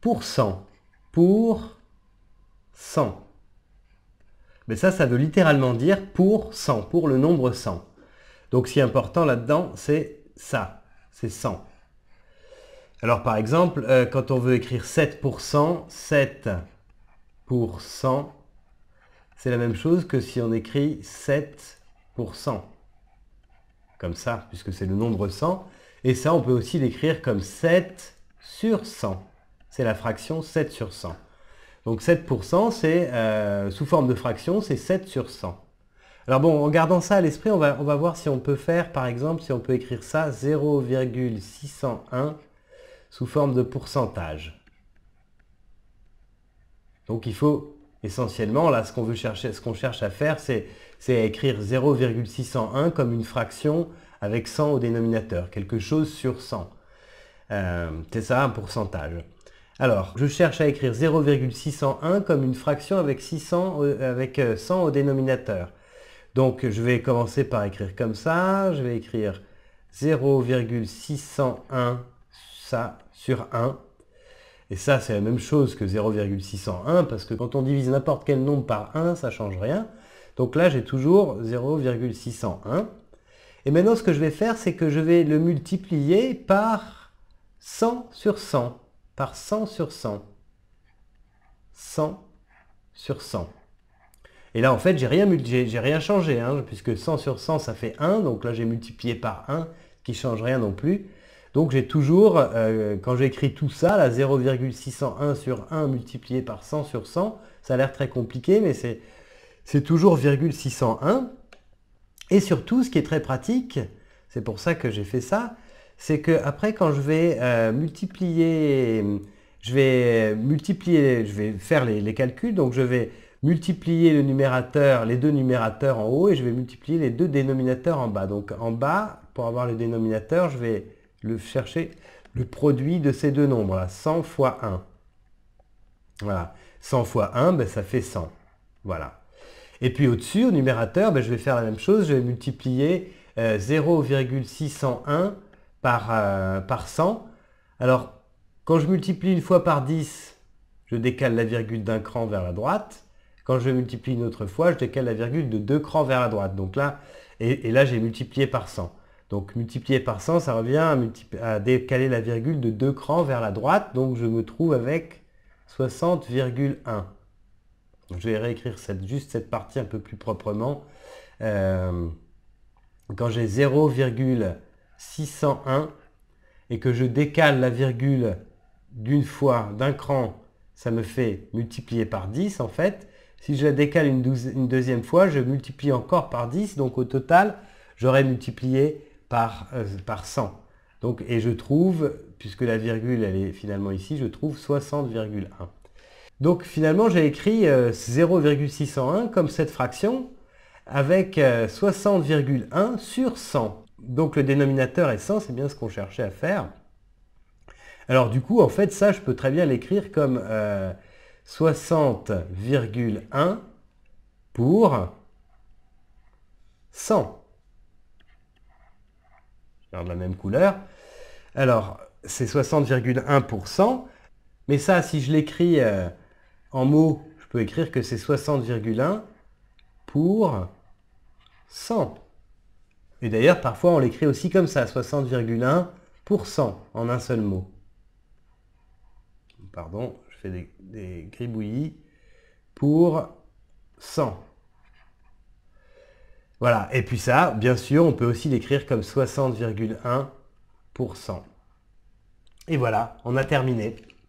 pour 100, pour 100. Mais ça, ça veut littéralement dire pour 100, pour le nombre 100. Donc ce qui est important là-dedans, c'est ça, c'est 100. Alors par exemple, euh, quand on veut écrire 7%, 7 c'est la même chose que si on écrit 7 Comme ça, puisque c'est le nombre 100. Et ça, on peut aussi l'écrire comme 7 sur 100 c'est la fraction 7 sur 100. Donc 7%, c'est euh, sous forme de fraction, c'est 7 sur 100. Alors bon, en gardant ça à l'esprit, on va, voir si on peut faire, par exemple, si on peut écrire ça 0,601 sous forme de pourcentage. Donc il faut essentiellement, là, ce qu'on veut chercher, ce qu'on cherche à faire, c'est écrire 0,601 comme une fraction avec 100 au dénominateur, quelque chose sur 100. Euh, c'est ça, un pourcentage. Alors, je cherche à écrire 0,601 comme une fraction avec, 600, euh, avec 100 euh, au dénominateur. Donc, je vais commencer par écrire comme ça. Je vais écrire 0,601 ça sur 1. Et ça, c'est la même chose que 0,601 parce que quand on divise n'importe quel nombre par 1, ça ne change rien. Donc là, j'ai toujours 0,601. Et maintenant, ce que je vais faire, c'est que je vais le multiplier par 100 sur 100. 100 sur 100. 100 sur 100. Et là, en fait, j'ai rien, rien changé, hein, puisque 100 sur 100, ça fait 1. Donc là, j'ai multiplié par 1, qui change rien non plus. Donc j'ai toujours, euh, quand j'écris tout ça, la 0,601 sur 1 multiplié par 100 sur 100, ça a l'air très compliqué, mais c'est toujours 0,601 Et surtout, ce qui est très pratique, c'est pour ça que j'ai fait ça, c'est que après quand je vais euh, multiplier, je vais euh, multiplier, je vais faire les, calculs, donc je vais multiplier le numérateur, les deux numérateurs en haut et je vais multiplier les deux dénominateurs en bas. Donc en bas, pour avoir le dénominateur, je vais le chercher le produit de ces deux nombres, 100 fois 1. Voilà, 100 fois 1, ben, ça fait 100. Voilà. Et puis au-dessus, au numérateur, ben, je vais faire la même chose, je vais multiplier 0,601 euh, par, euh, par 100. Alors, quand je multiplie une fois par 10, je décale la virgule d'un cran vers la droite. Quand je multiplie une autre fois, je décale la virgule de deux crans vers la droite. Donc là, et, là, j'ai multiplié par 100. Donc multiplier par 100, ça revient à, décaler la virgule de deux crans vers la droite. Donc je me trouve avec 60,1. Je vais réécrire cette, juste cette partie un peu plus proprement. Euh, quand j'ai 0,1 601 et que je décale la virgule d'une fois, d'un cran, ça me fait multiplier par 10 en fait. Si je la décale une, deuxième fois, je multiplie encore par 10, donc au total, j'aurais multiplié par, euh, par 100. Donc, et je trouve, puisque la virgule elle est finalement ici, je trouve 60,1. Donc finalement j'ai écrit 0,601 euh, comme cette fraction avec 60,1 euh, sur 100 donc le dénominateur est 100, c'est bien ce qu'on cherchait à faire. Alors du coup, en fait, ça, je peux très bien l'écrire comme 60,1 euh, pour 100. faire de la même couleur. Alors, c'est 60,1 pour 100. Mais ça, si je l'écris euh, en mots, je peux écrire que c'est 60,1 pour 100. Et d'ailleurs, parfois, on l'écrit aussi comme ça, 60,1% en un seul mot. Pardon, je fais des, gribouillis pour 100. Voilà, et puis ça, bien sûr, on peut aussi l'écrire comme 60,1%. Et voilà, on a terminé.